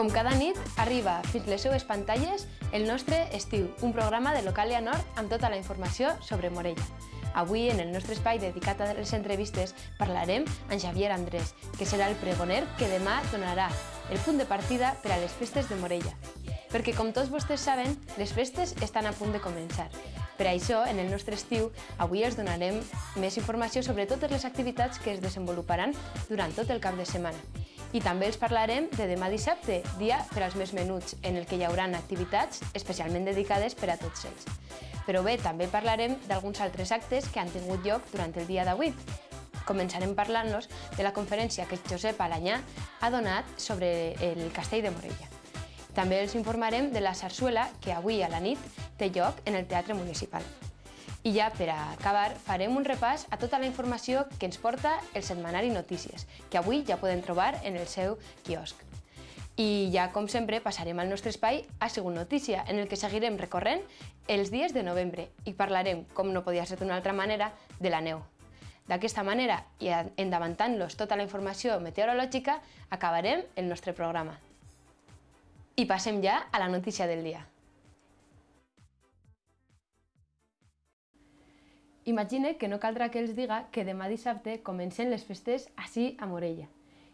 Com cada nit, arriba fins les seues pantalles el nostre Estiu, un programa de Localia Nord amb tota la informació sobre Morella. Avui, en el nostre espai dedicat a les entrevistes, parlarem amb Javier Andrés, que serà el pregoner que demà donarà el punt de partida per a les festes de Morella. Perquè, com tots vostès saben, les festes estan a punt de començar. Per això, en el nostre estiu, avui els donarem més informació sobre totes les activitats que es desenvoluparan durant tot el cap de setmana. I també els parlarem de demà dissabte, dia per als més menuts, en el que hi haurà activitats especialment dedicades per a tots ells. Però bé, també parlarem d'alguns altres actes que han tingut lloc durant el dia d'avui. Començarem parlant-nos de la conferència que Josep Alanyà ha donat sobre el castell de Morella. També els informarem de la sarsuela que avui a la nit té lloc en el Teatre Municipal. I ja per a acabar farem un repàs a tota la informació que ens porta el setmanari Notícies, que avui ja podem trobar en el seu quiosc. I ja, com sempre, passarem al nostre espai a Segon Notícia, en el que seguirem recorrent els dies de novembre i parlarem, com no podia ser d'una altra manera, de la neu. D'aquesta manera, i endavantant-los tota la informació meteorològica, acabarem el nostre programa. I passem ja a la notícia del dia. Imagine que no caldrà que els diga que demà dissabte comencen les festes així a Morella.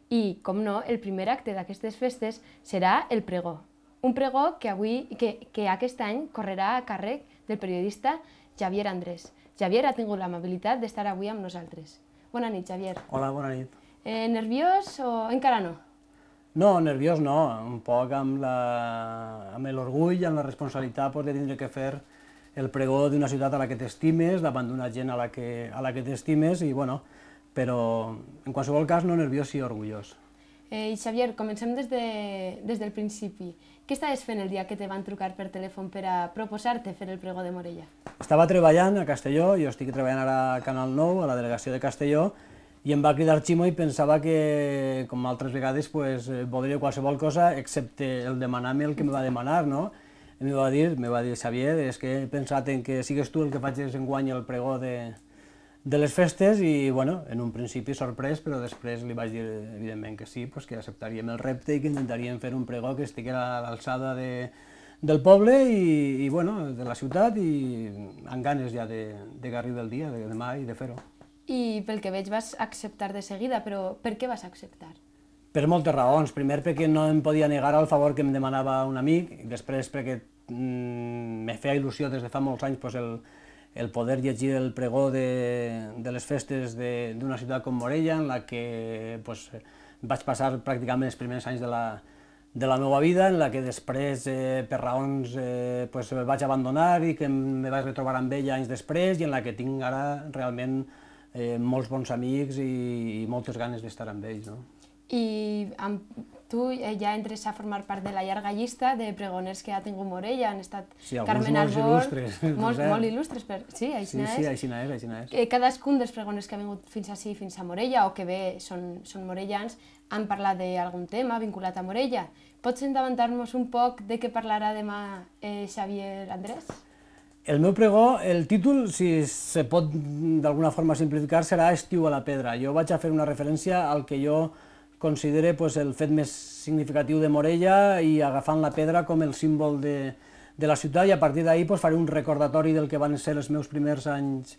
I, com no, el primer acte d'aquestes festes serà el pregó. Un pregó que, avui, que, que aquest any correrà a càrrec del periodista Javier Andrés. Javier ha tingut l'amabilitat d'estar avui amb nosaltres. Bona nit, Javier. Hola, bona nit. Eh, nerviós o encara no? No, nerviós no, un poc amb l'orgull, amb, amb la responsabilitat pues, de tindre que fer el pregó d'una ciutat a la que t'estimes, davant d'una gent a la que, a la que t'estimes, i bueno, però en qualsevol cas no nerviós i orgullós. Eh, I Xavier, comencem des, de, des del principi. Què estaves fent el dia que te van trucar per telèfon per a proposar-te fer el pregó de Morella? Estava treballant a Castelló, jo estic treballant ara a Canal 9, a la delegació de Castelló, i em va cridar Ximo i pensava que, com altres vegades, pues, eh, voldria qualsevol cosa excepte el demanar-me el que em va demanar, no? em va dir, me va dir, Xavier, és que he pensat en que sigues tu el que facis enguany el pregó de, de les festes i, bueno, en un principi sorprès, però després li vaig dir, evidentment, que sí, pues, que acceptaríem el repte i que intentaríem fer un pregó que estigués a l'alçada de, del poble i, i, bueno, de la ciutat i amb ganes ja de, de garrir del dia, de demà i de fer-ho. I pel que veig vas acceptar de seguida, però per què vas acceptar? per moltes raons. Primer perquè no em podia negar el favor que em demanava un amic, i després perquè mm, me feia il·lusió des de fa molts anys pues, el, el poder llegir el pregó de, de les festes d'una ciutat com Morella, en la que pues, vaig passar pràcticament els primers anys de la, de la meva vida, en la que després, eh, per raons, eh, pues, vaig abandonar i que me vaig retrobar amb ella anys després i en la que tinc ara realment eh, molts bons amics i, i moltes ganes d'estar amb ells. No? i amb tu eh, ja entres a formar part de la llarga llista de pregoners que ha tingut Morella, han estat sí, Carmen Albor... molt il·lustres. Molts, molt il·lustres, però sí, així sí, és. Sí, així és, així és. Eh, cadascun dels pregoners que ha vingut fins així, fins a Morella, o que bé són, són morellans, han parlat d'algun tema vinculat a Morella. Pots endavantar-nos un poc de què parlarà demà eh, Xavier Andrés? El meu pregó, el títol, si se pot d'alguna forma simplificar, serà Estiu a la pedra. Jo vaig a fer una referència al que jo considera pues, el fet més significatiu de Morella i agafant la pedra com el símbol de, de la ciutat i a partir d'ahir pues, faré un recordatori del que van ser els meus primers anys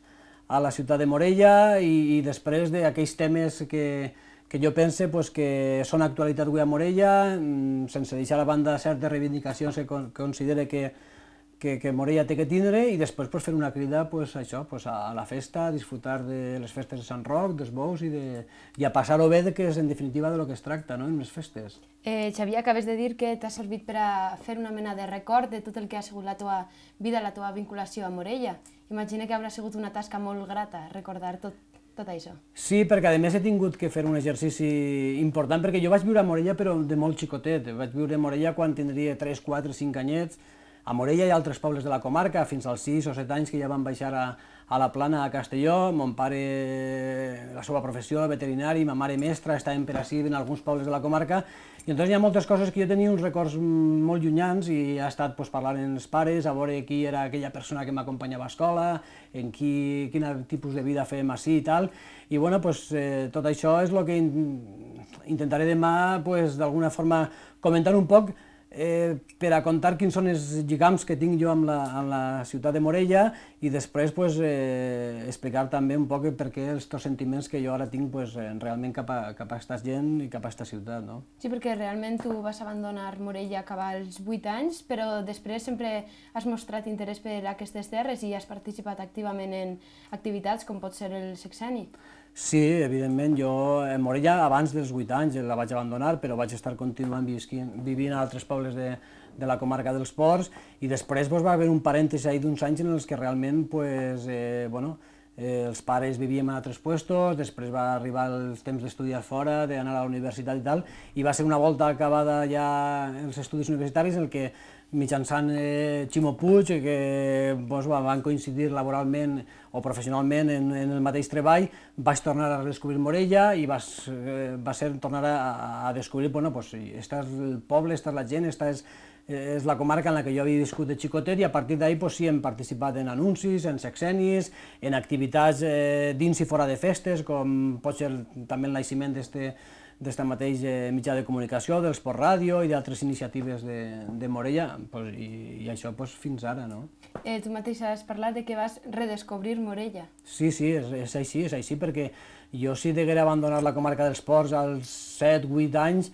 a la ciutat de Morella i, i després d'aquells temes que, que jo pense pues, que són actualitat avui a Morella, mm, sense deixar a banda certes reivindicacions que, que considere que, que, que Morella té que tindre i després pues, fer una crida pues, això, pues, a, a la festa, a disfrutar de les festes de Sant Roc, dels bous i, de, i a passar-ho bé, que és en definitiva de lo que es tracta no? en les festes. Eh, Xavier, acabes de dir que t'ha servit per a fer una mena de record de tot el que ha sigut la teva vida, la teva vinculació a Morella. Imagina que haurà sigut una tasca molt grata recordar tot, tot això. Sí, perquè a més he tingut que fer un exercici important, perquè jo vaig viure a Morella però de molt xicotet, vaig viure a Morella quan tindria 3, 4, 5 anyets, a Morella i altres pobles de la comarca, fins als 6 o 7 anys que ja van baixar a, a la plana a Castelló, mon pare, la seva professió, veterinari, ma mare mestra, està en ací en alguns pobles de la comarca, i entonces hi ha moltes coses que jo tenia uns records molt llunyans i ha estat pues, parlant amb els pares, a veure qui era aquella persona que m'acompanyava a escola, en qui, quin tipus de vida fem així i tal, i bueno, pues, eh, tot això és el que in intentaré demà pues, d'alguna forma comentar un poc eh, per a contar quins són els lligams que tinc jo amb la, amb la ciutat de Morella i després pues, eh, explicar també un poc per què els teus sentiments que jo ara tinc pues, eh, realment cap a, cap a aquesta gent i cap a aquesta ciutat. No? Sí, perquè realment tu vas abandonar Morella cap als 8 anys, però després sempre has mostrat interès per aquestes terres i has participat activament en activitats com pot ser el sexeni. Sí, evidentment, jo eh, moré ja abans dels 8 anys eh, la vaig abandonar, però vaig estar continuant vivint a altres pobles de, de la comarca dels Ports i després pues, doncs, va haver un parèntesi ahir d'uns anys en els que realment pues, eh, bueno, eh, els pares vivíem a altres puestos, després va arribar els temps d'estudiar fora, d'anar a la universitat i tal, i va ser una volta acabada ja els estudis universitaris en el que mitjançant eh, Ximo Puig, que doncs, va, van coincidir laboralment o professionalment en, en el mateix treball, vaig tornar a descobrir Morella i vas, eh, va ser tornar a, a descobrir, bueno, pues, esta és el poble, esta és la gent, esta és, eh, és la comarca en la que jo havia viscut de xicotet i a partir d'ahir pues, sí, hem participat en anuncis, en sexenis, en activitats eh, dins i fora de festes, com pot ser també el naixement d'aquest d'aquest mateix eh, mitjà de comunicació, dels Port Ràdio i d'altres iniciatives de, de Morella, pues, i, i això pues, fins ara, no? Eh, tu mateix has parlat de que vas redescobrir Morella. Sí, sí, és, és així, és així, perquè jo si deguera abandonar la comarca dels Ports als 7, 8 anys,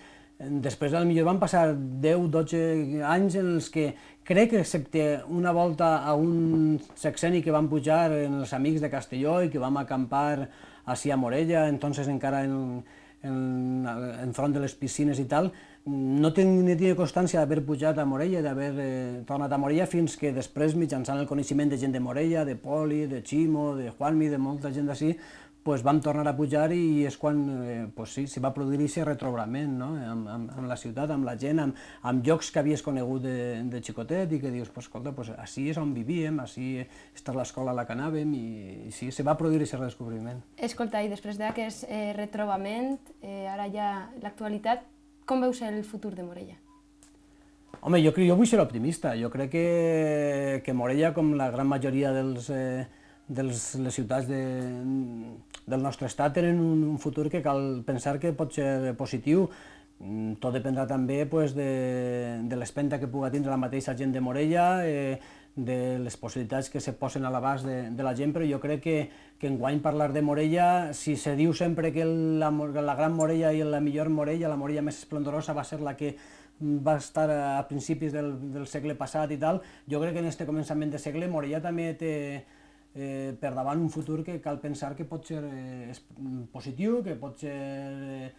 després al millor van passar 10, 12 anys en els que crec que excepte una volta a un sexeni que van pujar en els amics de Castelló i que vam acampar a Morella, entonces encara en, en, enfront de les piscines i tal, no tenia, tenia constància d'haver pujat a Morella, d'haver eh, tornat a Morella, fins que després, mitjançant el coneixement de gent de Morella, de Poli, de Ximo, de Juanmi, de molta gent d'ací, pues vam tornar a pujar i és quan eh, pues sí, s'hi va produir aquest retrograment no? amb, amb, amb, la ciutat, amb la gent, amb, amb llocs que havies conegut de, de xicotet i que dius, pues, escolta, pues, així és on vivíem, així està l'escola a la que anàvem i, i sí, se va produir aquest redescobriment. Escolta, i després d'aquest eh, retrobament, eh, ara ja l'actualitat, com veus el futur de Morella? Home, jo, jo vull ser optimista. Jo crec que, que Morella, com la gran majoria dels eh, de les ciutats de, del nostre estat tenen un, un futur que cal pensar que pot ser positiu. Mm, tot dependrà també pues, de, de l'espenta que puga tindre la mateixa gent de Morella, eh, de les possibilitats que se posen a l'abast de, de la gent, però jo crec que, que guany parlar de Morella, si se diu sempre que la, la gran Morella i la millor Morella, la Morella més esplendorosa va ser la que va estar a principis del, del segle passat i tal, jo crec que en este començament de segle Morella també té, eh, per davant un futur que cal pensar que pot ser eh, positiu, que pot ser... Eh,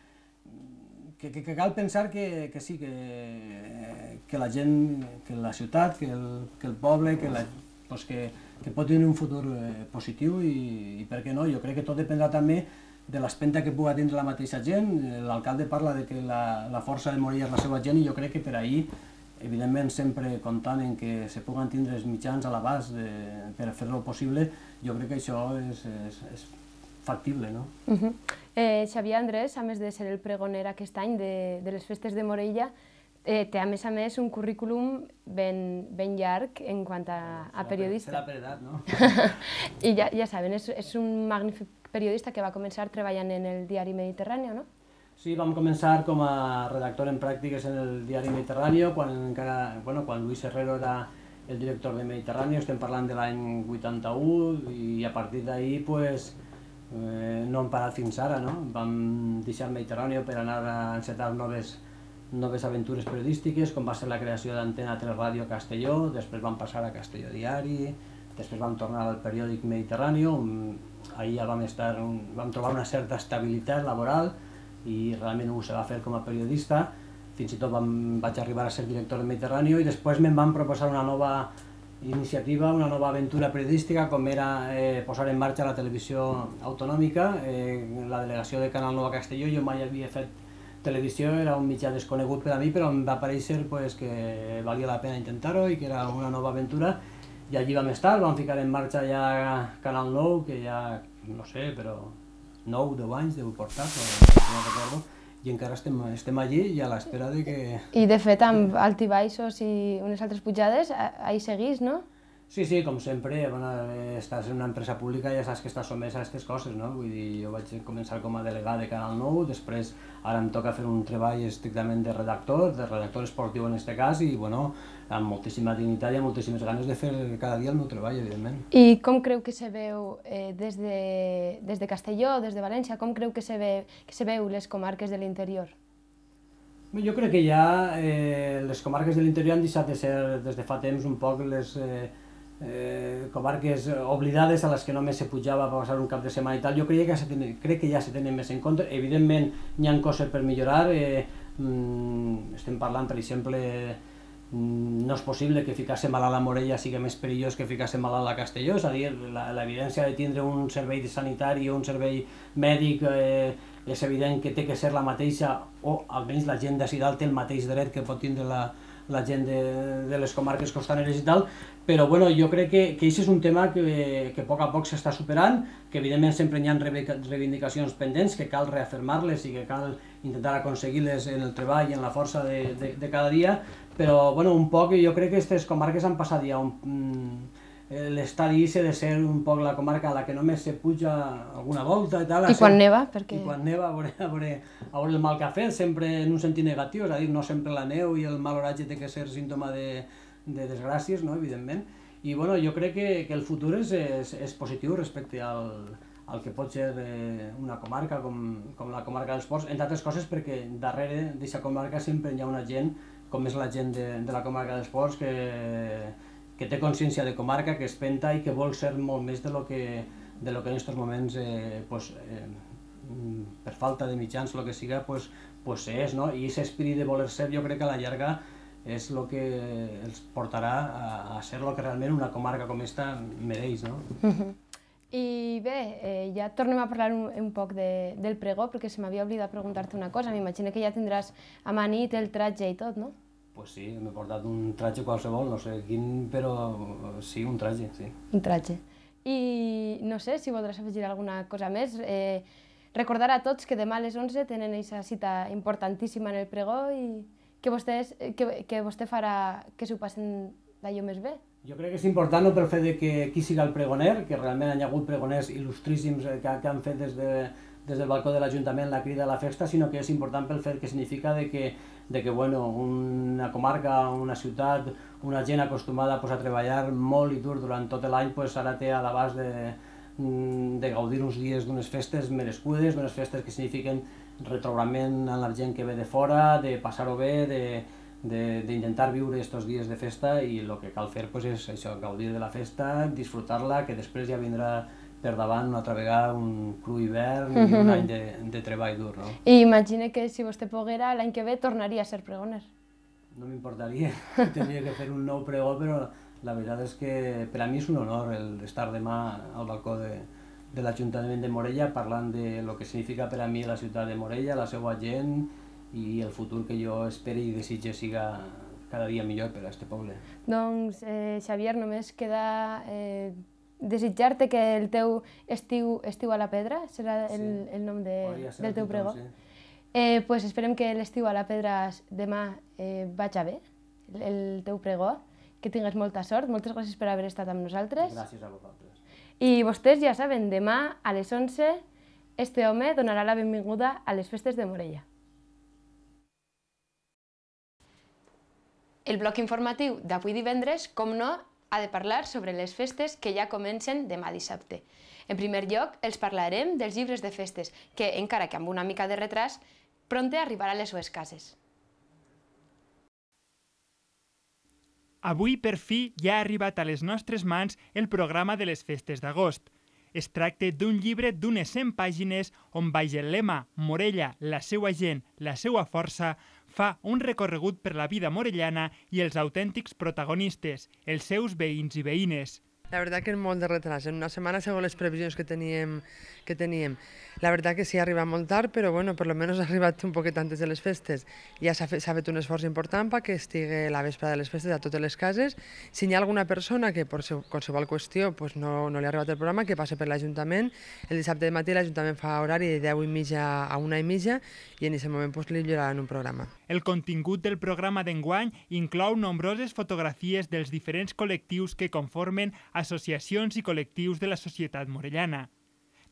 que, que, cal pensar que, que sí, que, eh, que la gent, que la ciutat, que el, que el poble, que, la, pues que, que pot tenir un futur eh, positiu i, i per què no? Jo crec que tot dependrà també de l'espenta que puga tindre la mateixa gent. L'alcalde parla de que la, la força de Morella és la seva gent i jo crec que per ahir evidentment sempre comptant en que se puguen tindre els mitjans a l'abast per fer-lo possible, jo crec que això és, és, és factible. No? Uh -huh. eh, Xavier Andrés, a més de ser el pregoner aquest any de, de les festes de Morella, eh, té a més a més un currículum ben, ben llarg en quant a, a periodista. Serà per edat, no? I ja, ja saben, és, és un magnífic periodista que va començar treballant en el diari Mediterrani, no? Sí, vam començar com a redactor en pràctiques en el diari Mediterráneo, quan, encara, bueno, quan Luis Herrero era el director de Mediterráneo, estem parlant de l'any 81, i a partir d'ahir pues, eh, no hem parat fins ara. No? Vam deixar el per anar a encetar noves, noves aventures periodístiques, com va ser la creació d'Antena 3 Ràdio Castelló, després vam passar a Castelló Diari, després vam tornar al periòdic Mediterráneo, on ahir ja vam, estar, vam trobar una certa estabilitat laboral, i realment ho sabia fer com a periodista. Fins i tot vam, vaig arribar a ser director del Mediterrani i després me'n van proposar una nova iniciativa, una nova aventura periodística com era eh, posar en marxa la televisió autonòmica, eh, la delegació de Canal Nova Castelló, jo mai havia fet televisió, era un mitjà desconegut per a mi, però em va aparèixer pues, que valia la pena intentar-ho i que era una nova aventura i allí vam estar, vam ficar en marxa ja Canal Nou, que ja, no sé, però 9, 10 anys deu portar, no recordo, i encara estem, estem allí i a l'espera de que... I de fet amb altibaixos i unes altres pujades, ahir seguís, no? Sí, sí, com sempre, bueno, estàs en una empresa pública i ja saps que estàs somès a aquestes coses, no? Vull dir, jo vaig començar com a delegat de Canal Nou, després ara em toca fer un treball estrictament de redactor, de redactor esportiu en aquest cas, i bueno, amb moltíssima dignitat i amb moltíssimes ganes de fer cada dia el meu treball, evidentment. I com creu que se veu eh, des, de, des de Castelló, des de València, com creu que se, ve, que se veu les comarques de l'interior? Jo crec que ja eh, les comarques de l'interior han deixat de ser des de fa temps un poc les, eh, eh, comarques eh, oblidades a les que només se pujava per passar un cap de setmana i tal, jo creia que se tenen, crec que ja se tenen més en compte. Evidentment, n'hi ha coses per millorar. Eh, mm, estem parlant, per exemple, mm, no és possible que ficar-se mal a la Morella sigui més perillós que ficar-se mal a la Castelló, és a dir, l'evidència de tindre un servei sanitari o un servei mèdic eh, és evident que té que ser la mateixa, o almenys la gent de Sidal té el mateix dret que pot tindre la, la gent de, de les comarques costaneres i tal, però bueno, jo crec que, que això és un tema que, que a poc a poc s'està superant, que evidentment sempre hi ha reivindicacions pendents, que cal reafirmar-les i que cal intentar aconseguir-les en el treball i en la força de, de, de cada dia, però bueno, un poc jo crec que aquestes comarques han passat ja un, mm, Eh, l'estadi s'ha de ser un poc la comarca a la que només se puja alguna volta i tal. I quan ser... neva? Perquè... I quan neva, a veure, a, veure, a veure el mal que ha fet, sempre en un sentit negatiu, és a dir, no sempre la neu i el mal oratge té que ser símptoma de, de desgràcies, no? evidentment. I bueno, jo crec que, que el futur és, és, és positiu respecte al, al que pot ser eh, una comarca com, com la comarca dels Ports, entre altres coses perquè darrere d'aquesta comarca sempre hi ha una gent, com és la gent de, de la comarca dels Ports, que que té consciència de comarca, que es penta i que vol ser molt més de lo que, de lo que en aquests moments, eh, pues, eh, per falta de mitjans, el que siga, pues, pues és. No? I aquest espírit de voler ser, jo crec que a la llarga és el que els portarà a, a ser el que realment una comarca com esta mereix. No? Uh -huh. I bé, eh, ja tornem a parlar un, un poc de, del pregó, perquè se m'havia oblidat preguntar-te una cosa. M'imagino que ja tindràs amanit el tratge i tot, no? Pues sí, m'he portat un traje qualsevol, no sé quin, però eh, sí, un traje, sí. Un traje. I no sé si voldràs afegir alguna cosa més. Eh, recordar a tots que demà a les 11 tenen aquesta cita importantíssima en el pregó i que, vostès, eh, que, que vostè farà que s'ho passen d'allò més bé. Jo crec que és important no, pel fet de que qui siga el pregoner, que realment hi ha hagut pregoners il·lustríssims eh, que, que han fet des de, des del balcó de l'Ajuntament la crida a la festa, sinó que és important pel fet que significa de que, de que bueno, una comarca, una ciutat, una gent acostumada pues, a treballar molt i dur durant tot l'any, pues, ara té a l'abast de, mm, de gaudir uns dies d'unes festes merescudes, d'unes festes que signifiquen retrobrament a la gent que ve de fora, de passar-ho bé, de, d'intentar viure aquests dies de festa i el que cal fer pues, és això, gaudir de la festa, disfrutar-la, que després ja vindrà per davant una altra vegada un cru hivern i un mhm. any de, de treball dur, no? I imagina que si vostè poguera l'any que ve tornaria a ser pregoner. No m'importaria, tenia que fer un nou pregó, però la veritat és que per a mi és un honor el estar demà al balcó de, de l'Ajuntament de Morella parlant de lo que significa per a mi la ciutat de Morella, la seva gent i el futur que jo espero i desitge siga cada dia millor per a este poble. Doncs, eh, Xavier, només queda eh, desitjar-te que el teu estiu, estiu a la pedra, serà el, sí. el nom de, oh, del teu pregó. Sí. Eh, pues esperem que l'estiu a la pedra demà eh, vagi bé, el, el teu pregó, que tingues molta sort. Moltes gràcies per haver estat amb nosaltres. Gràcies a vosaltres. I vostès ja saben, demà a les 11 este home donarà la benvinguda a les festes de Morella. El bloc informatiu d'avui divendres, com no, ha de parlar sobre les festes que ja comencen demà dissabte. En primer lloc, els parlarem dels llibres de festes, que, encara que amb una mica de retras, pronte arribarà a les seves cases. Avui, per fi, ja ha arribat a les nostres mans el programa de les festes d'agost. Es tracta d'un llibre d'unes 100 pàgines on baix el lema Morella, la seva gent, la seva força, fa un recorregut per la vida morellana i els autèntics protagonistes, els seus veïns i veïnes. La veritat que és molt de retras, en una setmana segons les previsions que teníem. Que teníem. La veritat que sí ha arribat molt tard, però bueno, per lo menos ha arribat un poquet antes de les festes. Ja s'ha fet, fet un esforç important perquè estigui la vespre de les festes a totes les cases. Si hi ha alguna persona que per qualsevol qüestió pues no, no li ha arribat el programa, que passa per l'Ajuntament. El dissabte de matí l'Ajuntament fa horari de 10 i mitja a 1 i mitja i en aquest moment pues, li lloraran un programa. El contingut del programa d'enguany inclou nombroses fotografies dels diferents col·lectius que conformen a associacions i col·lectius de la societat morellana.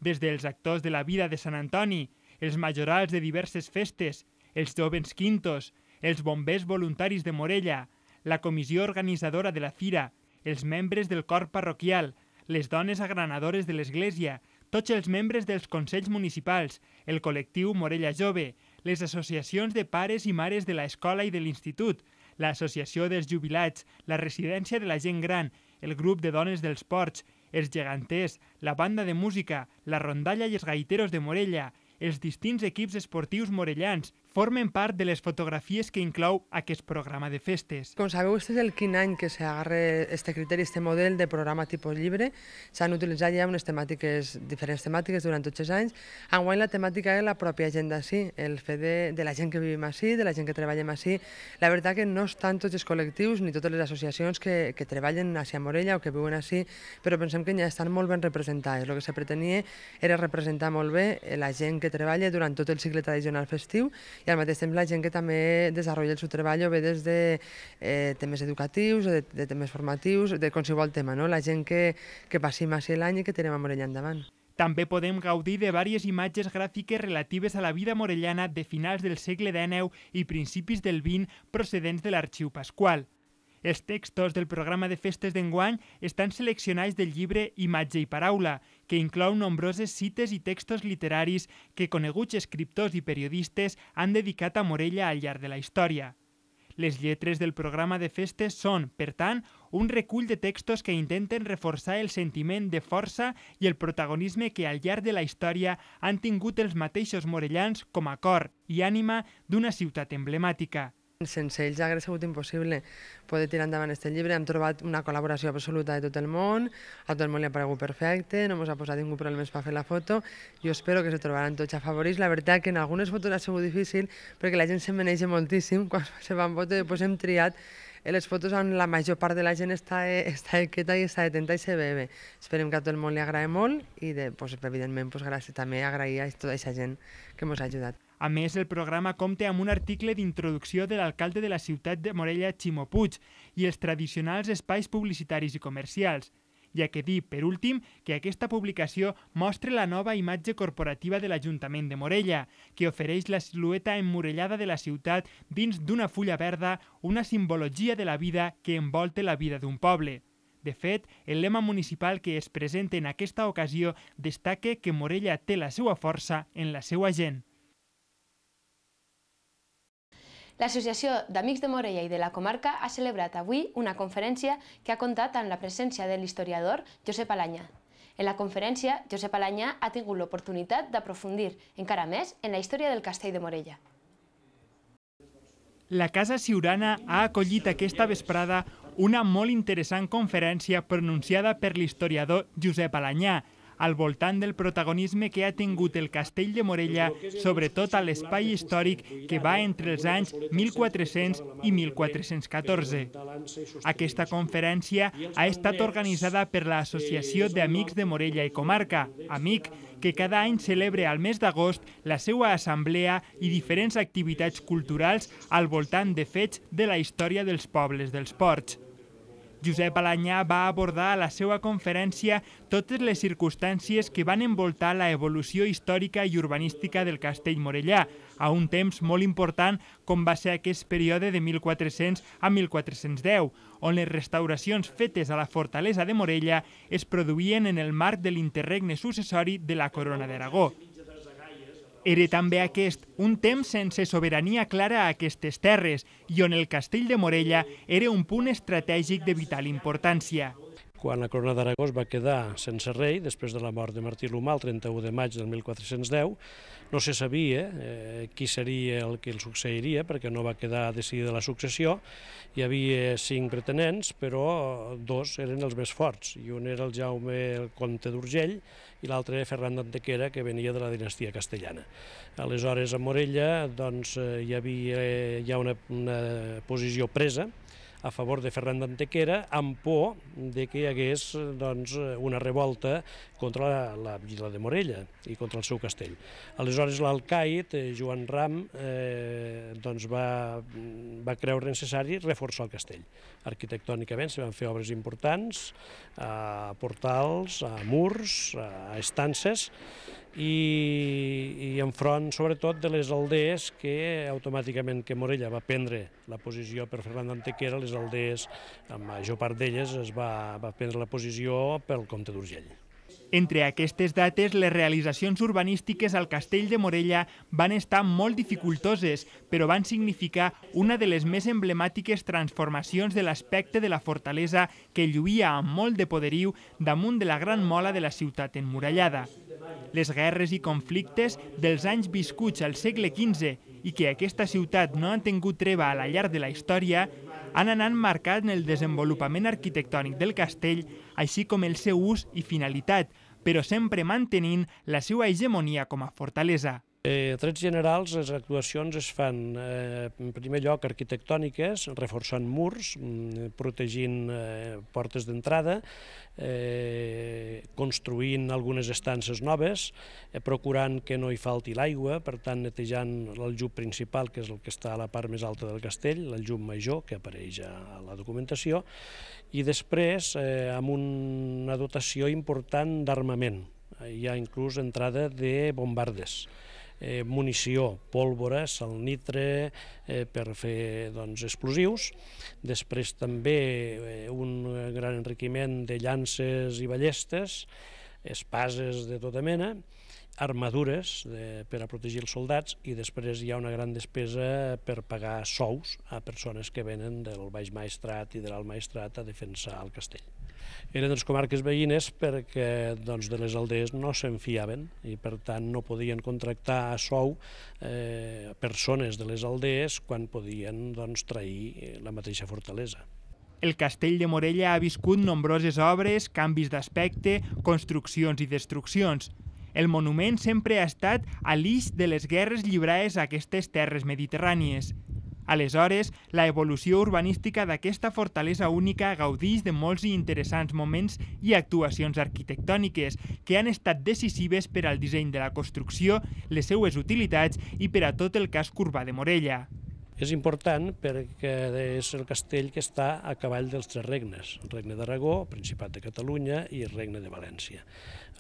Des dels actors de la vida de Sant Antoni, els majorals de diverses festes, els jovens quintos, els bombers voluntaris de Morella, la comissió organitzadora de la fira, els membres del cor parroquial, les dones agranadores de l'església, tots els membres dels consells municipals, el col·lectiu Morella Jove, les associacions de pares i mares de l'escola i de l'institut, l'associació dels jubilats, la residència de la gent gran el grup de dones dels Ports, els geganters, la banda de música, la rondalla i els gaiteros de Morella, els distints equips esportius morellans, formen part de les fotografies que inclou aquest programa de festes. Com sabeu, este és el quin any que s'agarra este criteri, este model de programa tipus llibre. S'han utilitzat ja unes temàtiques, diferents temàtiques durant tots els anys. Enguany la temàtica és la pròpia gent d'ací, el fet de, de la gent que vivim ací, de la gent que treballem ací. La veritat que no estan tots els col·lectius ni totes les associacions que, que treballen ací a Morella o que viuen ací, però pensem que ja estan molt ben representades. El que se pretenia era representar molt bé la gent que treballa durant tot el cicle tradicional festiu i al mateix temps la gent que també desenvolupa el seu treball o bé des de eh, temes educatius, de, de temes formatius, de qualsevol tema, no? la gent que, que passi massa l'any i que tenim a Morellà endavant. També podem gaudir de diverses imatges gràfiques relatives a la vida morellana de finals del segle XIX i principis del XX procedents de l'Arxiu Pasqual. Els textos del programa de festes d'enguany estan seleccionats del llibre Imatge i Paraula, que inclou nombroses cites i textos literaris que coneguts escriptors i periodistes han dedicat a Morella al llarg de la història. Les lletres del programa de festes són, per tant, un recull de textos que intenten reforçar el sentiment de força i el protagonisme que al llarg de la història han tingut els mateixos morellans com a cor i ànima d'una ciutat emblemàtica. Sense ells hauria sigut impossible poder tirar endavant aquest llibre. Hem trobat una col·laboració absoluta de tot el món, a tot el món li ha paregut perfecte, no ens ha posat ningú problemes per fer la foto. Jo espero que se trobaran tots favorits. La veritat que en algunes fotos ha sigut difícil perquè la gent se meneja moltíssim quan se van foto i després hem triat eh, les fotos on la major part de la gent està, eh, està quieta i està detenta i se ve bé. Esperem que a tot el món li agrae molt i, de, pues, evidentment, pues, gràcies també agrair a tota aquesta gent que ens ha ajudat. A més, el programa compta amb un article d'introducció de l'alcalde de la ciutat de Morella, Ximo Puig, i els tradicionals espais publicitaris i comercials, ja que dir, per últim, que aquesta publicació mostra la nova imatge corporativa de l'Ajuntament de Morella, que ofereix la silueta emmurellada de la ciutat dins d'una fulla verda, una simbologia de la vida que envolta la vida d'un poble. De fet, el lema municipal que es presenta en aquesta ocasió destaca que Morella té la seva força en la seva gent. L'Associació d'Amics de Morella i de la comarca ha celebrat avui una conferència que ha comptat amb la presència de l'historiador Josep Alanya. En la conferència, Josep Alanya ha tingut l'oportunitat d'aprofundir encara més en la història del castell de Morella. La Casa Ciurana ha acollit aquesta vesprada una molt interessant conferència pronunciada per l'historiador Josep Alanyà, al voltant del protagonisme que ha tingut el castell de Morella, sobretot a l'espai històric que va entre els anys 1400 i 1414. Aquesta conferència ha estat organitzada per l'Associació d'Amics de Morella i Comarca, AMIC, que cada any celebra al mes d'agost la seva assemblea i diferents activitats culturals al voltant de fets de la història dels pobles dels ports. Josep Alanyà va abordar a la seva conferència totes les circumstàncies que van envoltar la evolució històrica i urbanística del castell Morellà, a un temps molt important com va ser aquest període de 1400 a 1410, on les restauracions fetes a la fortalesa de Morella es produïen en el marc de l'interregne successori de la Corona d'Aragó. Era també aquest un temps sense sobirania clara a aquestes terres i on el castell de Morella era un punt estratègic de vital importància. Quan la corona d'Aragó es va quedar sense rei, després de la mort de Martí Lumà el 31 de maig del 1410, no se sabia eh, qui seria el que el succeiria, perquè no va quedar decidida la successió. Hi havia cinc pretenents, però dos eren els més forts, i un era el Jaume el Comte d'Urgell, i l'altre era Ferran d'Antequera, que venia de la dinastia castellana. Aleshores, a Morella doncs, eh, hi havia hi ha una, una posició presa, a favor de Ferran d'Antequera amb por de que hi hagués doncs, una revolta contra la, la vila de Morella i contra el seu castell. Aleshores l'alcaid, eh, Joan Ram, eh, doncs va, va creure necessari reforçar el castell. Arquitectònicament se van fer obres importants, a portals, a murs, a estances, i, i enfront sobretot de les aldees que automàticament que Morella va prendre la posició per Fernando Antequera, les aldees, la major part d'elles, es va, va prendre la posició pel comte d'Urgell. Entre aquestes dates, les realitzacions urbanístiques al Castell de Morella van estar molt dificultoses, però van significar una de les més emblemàtiques transformacions de l'aspecte de la fortalesa que lluïa amb molt de poderiu damunt de la gran mola de la ciutat emmurallada. Les guerres i conflictes dels anys viscuts al segle XV i que aquesta ciutat no han tingut treva a la llarg de la història, han anat en el desenvolupament arquitectònic del castell, així com el seu ús i finalitat, però sempre mantenint la seva hegemonia com a fortalesa. Eh, trets generals, les actuacions es fan eh, en primer lloc arquitectòniques, reforçant murs, mm, eh, protegint eh, portes d'entrada, eh, construint algunes estances noves, eh, procurant que no hi falti l'aigua, per tant netejant el llum principal, que és el que està a la part més alta del castell, el llum major, que apareix a la documentació, i després eh, amb una dotació important d'armament. Hi ha inclús entrada de bombardes eh, munició, pólvora, salnitre, eh, per fer doncs, explosius. Després també eh, un gran enriquiment de llances i ballestes, espases de tota mena, armadures de, per a protegir els soldats i després hi ha una gran despesa per pagar sous a persones que venen del Baix Maestrat i de l'Alt Maestrat a defensar el castell eren de les comarques veïnes perquè doncs, de les aldees no se'n fiaven i per tant no podien contractar a sou eh, persones de les aldees quan podien doncs, trair eh, la mateixa fortalesa. El castell de Morella ha viscut nombroses obres, canvis d'aspecte, construccions i destruccions. El monument sempre ha estat a l'ix de les guerres llibrades a aquestes terres mediterrànies. Aleshores, la evolució urbanística d'aquesta fortalesa única gaudix de molts i interessants moments i actuacions arquitectòniques que han estat decisives per al disseny de la construcció, les seues utilitats i per a tot el cas urbà de Morella. És important perquè és el castell que està a cavall dels tres regnes, el regne d'Aragó, Principat de Catalunya i el regne de València.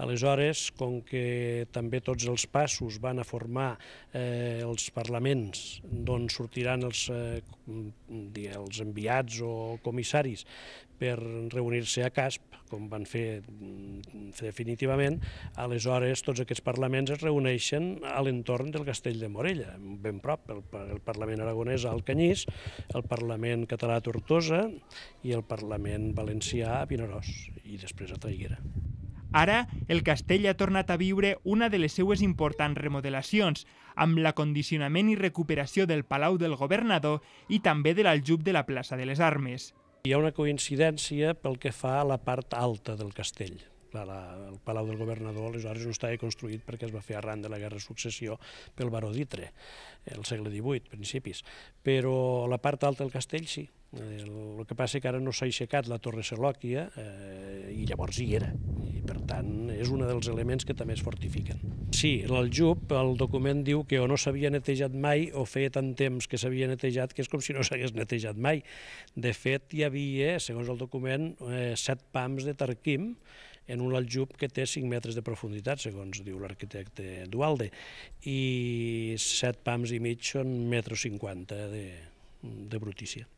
Aleshores, com que també tots els passos van a formar eh, els parlaments d'on sortiran els, eh, els enviats o comissaris per reunir-se a CASP, com van fer mm, definitivament, aleshores tots aquests parlaments es reuneixen a l'entorn del castell de Morella, ben prop, el, el Parlament aragonès al Canyís, el Parlament català a Tortosa i el Parlament valencià a Pinarós i després a Traiguera. Ara, el castell ha tornat a viure una de les seues importants remodelacions, amb l'acondicionament i recuperació del Palau del Governador i també de l'aljub de la plaça de les Armes. Hi ha una coincidència pel que fa a la part alta del castell. Clar, la, el Palau del Governador aleshores no estava construït perquè es va fer arran de la Guerra de Successió pel baró d'Itre, el segle XVIII, principis. Però la part alta del castell sí. El, el que passa és que ara no s'ha aixecat la Torre Selòquia eh, i llavors hi era. I, per tant, és un dels elements que també es fortifiquen. Sí, l'Aljub, el document diu que o no s'havia netejat mai o feia tant temps que s'havia netejat que és com si no s'hagués netejat mai. De fet, hi havia, segons el document, eh, set pams de Tarquim en un aljub que té 5 metres de profunditat, segons diu l'arquitecte Dualde, i 7 pams i mig són 1,50 metres de, de brutícia.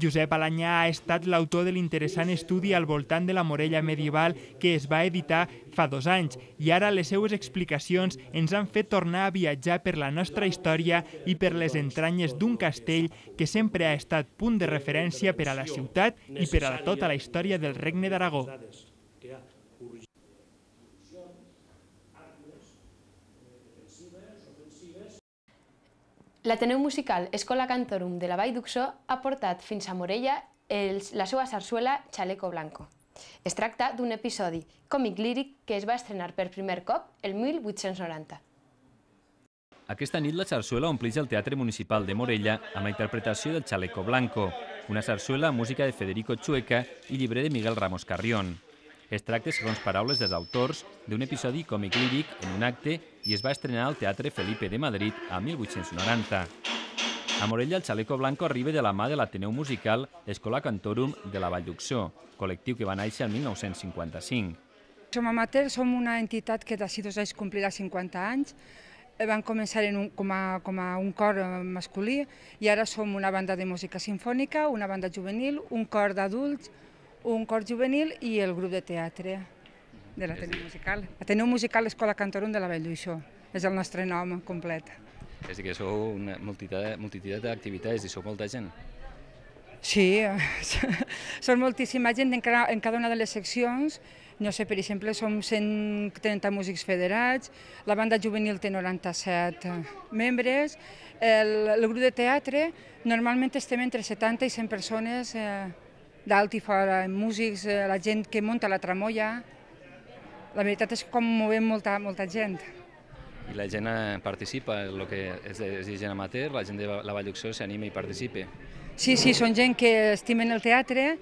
Josep Alanyà ha estat l'autor de l'interessant estudi al voltant de la Morella medieval que es va editar fa dos anys i ara les seues explicacions ens han fet tornar a viatjar per la nostra història i per les entranyes d'un castell que sempre ha estat punt de referència per a la ciutat i per a tota la història del Regne d'Aragó. L'Ateneu Musical Escola Cantorum de la Vall d'Uxó ha portat fins a Morella el, la seva sarsuela Chaleco Blanco. Es tracta d'un episodi còmic líric que es va estrenar per primer cop el 1890. Aquesta nit la sarsuela omplix el Teatre Municipal de Morella amb la interpretació del Chaleco Blanco, una sarsuela música de Federico Chueca i llibre de Miguel Ramos Carrión. Es tracta, segons paraules dels autors, d'un episodi còmic líric en un acte i es va estrenar al Teatre Felipe de Madrid a 1890. A Morella, el xaleco blanco arriba de la mà de l'Ateneu Musical Escola Cantorum de la Vall d'Uxó, col·lectiu que va néixer el 1955. Som amateurs, som una entitat que d'ací dos anys complirà 50 anys, eh, van començar en un, com, a, com a un cor eh, masculí i ara som una banda de música sinfònica, una banda juvenil, un cor d'adults, un cor juvenil i el grup de teatre de l'Ateneu Musical. Ateneu Musical Escola Cantorum de la Vall d'Uixó, és el nostre nom complet. És dir, que sou una multitud, multitud d'activitats i sou molta gent. Sí, són moltíssima gent en cada, en cada una de les seccions. No sé, per exemple, som 130 músics federats, la banda juvenil té 97 membres, el, el grup de teatre normalment estem entre 70 i 100 persones eh, dalt i fora, músics, eh, la gent que munta la tramolla. La veritat és com movem molta, molta gent. I la gent eh, participa, el que és, és gent amateur, la gent de la Valluxó s'anima i participa. Sí, sí, són gent que estimen el teatre,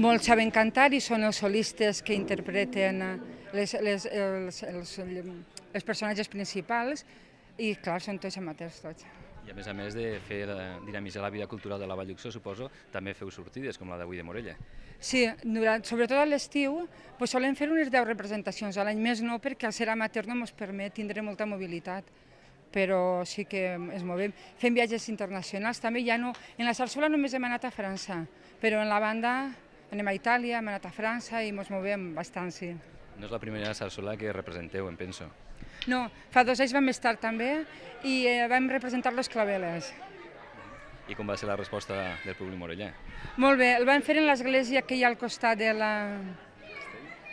molt saben cantar i són els solistes que interpreten eh, les, les, els, els, els personatges principals i clar, són tots amateurs tots. I a més a més de fer dinamitzar la vida cultural de la Vall d'Uxó, suposo, també feu sortides com la d'avui de Morella. Sí, durant, sobretot a l'estiu pues, solem fer unes 10 representacions, a l'any més no, perquè al ser amateur no ens permet tindre molta mobilitat però sí que ens movem. Fem viatges internacionals, també ja no... En la sarsola només hem anat a França, però en la banda anem a Itàlia, hem anat a França i ens movem bastant, sí. No és la primera sarsola que representeu, em penso. No, fa dos anys vam estar també i eh, vam representar les claveles. I com va ser la resposta del públic moreller? Molt bé, el van fer en l'església que hi ha al costat de la...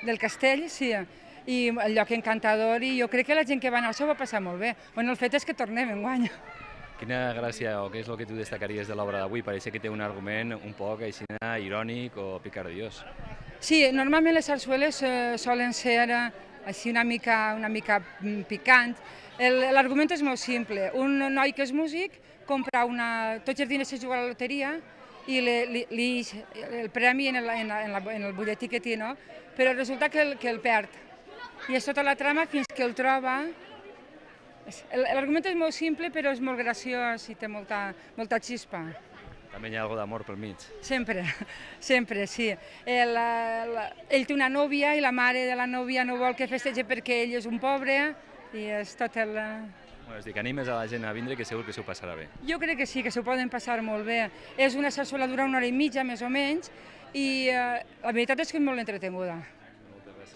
del castell, sí, i el lloc encantador, i jo crec que la gent que va anar això va passar molt bé. Bueno, el fet és que tornem en guany. Quina gràcia o què és el que tu destacaries de l'obra d'avui? Pareix que té un argument un poc així irònic o picardiós. Sí, normalment les sarsueles eh, solen ser eh, així una mica, una mica mm, picant. L'argument és molt simple. Un noi que és músic compra una... Tots els diners es juga a la loteria i li, li, li el premi en el, en, la, en, la, en el butlletí que té, no? Però resulta que el, que el perd. I és tota la trama fins que el troba. L'argument és molt simple, però és molt graciós i té molta, molta xispa. També hi ha alguna d'amor pel mig. Sempre, sempre, sí. El, eh, el, ell té una nòvia i la mare de la nòvia no vol que festeje perquè ell és un pobre i és tot el... Eh, bueno, és dir, que animes a la gent a vindre que segur que s'ho passarà bé. Jo crec que sí, que s'ho poden passar molt bé. És una sessió que dura una hora i mitja, més o menys, i eh, la veritat és que és molt entretenguda.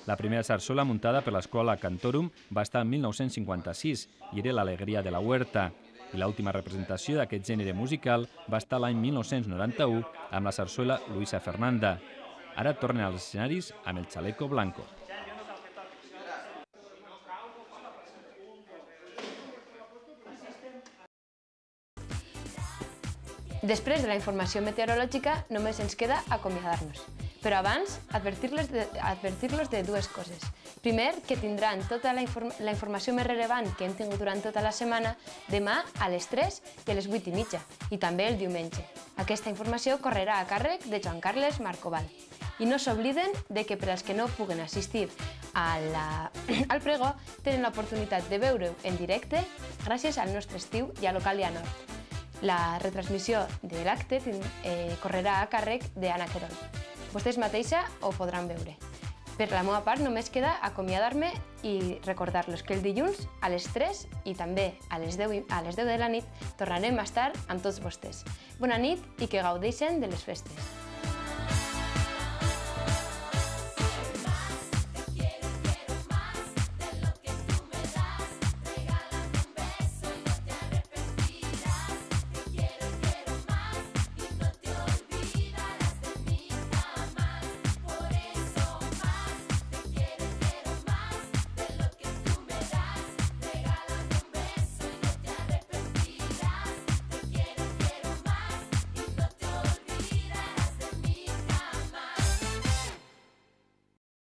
La primera sarsola muntada per l'escola Cantorum va estar en 1956 i era l'alegria de la huerta i l'última representació d'aquest gènere musical va estar l'any 1991 amb la sarsuela Luisa Fernanda. Ara tornen als escenaris amb el Chaleco Blanco. Després de la informació meteorològica, només ens queda acomiadar-nos. Però abans, advertir-los de, advertir de dues coses. Primer, que tindran tota la, inform la informació més rellevant que hem tingut durant tota la setmana demà a les 3 i a les 8 i mitja, i també el diumenge. Aquesta informació correrà a càrrec de Joan Carles Marcoval. I no s'obliden de que per als que no puguen assistir a la... al pregó tenen l'oportunitat de veure ho en directe gràcies al nostre estiu i a Localia Nord. La retransmissió de l'acte eh, correrà a càrrec d'Anna Querol. Vostès mateixa ho podran veure. Per la meva part, només queda acomiadar-me i recordar-los que el dilluns a les 3 i també a les 10, a les 10 de la nit tornarem a estar amb tots vostès. Bona nit i que gaudeixen de les festes.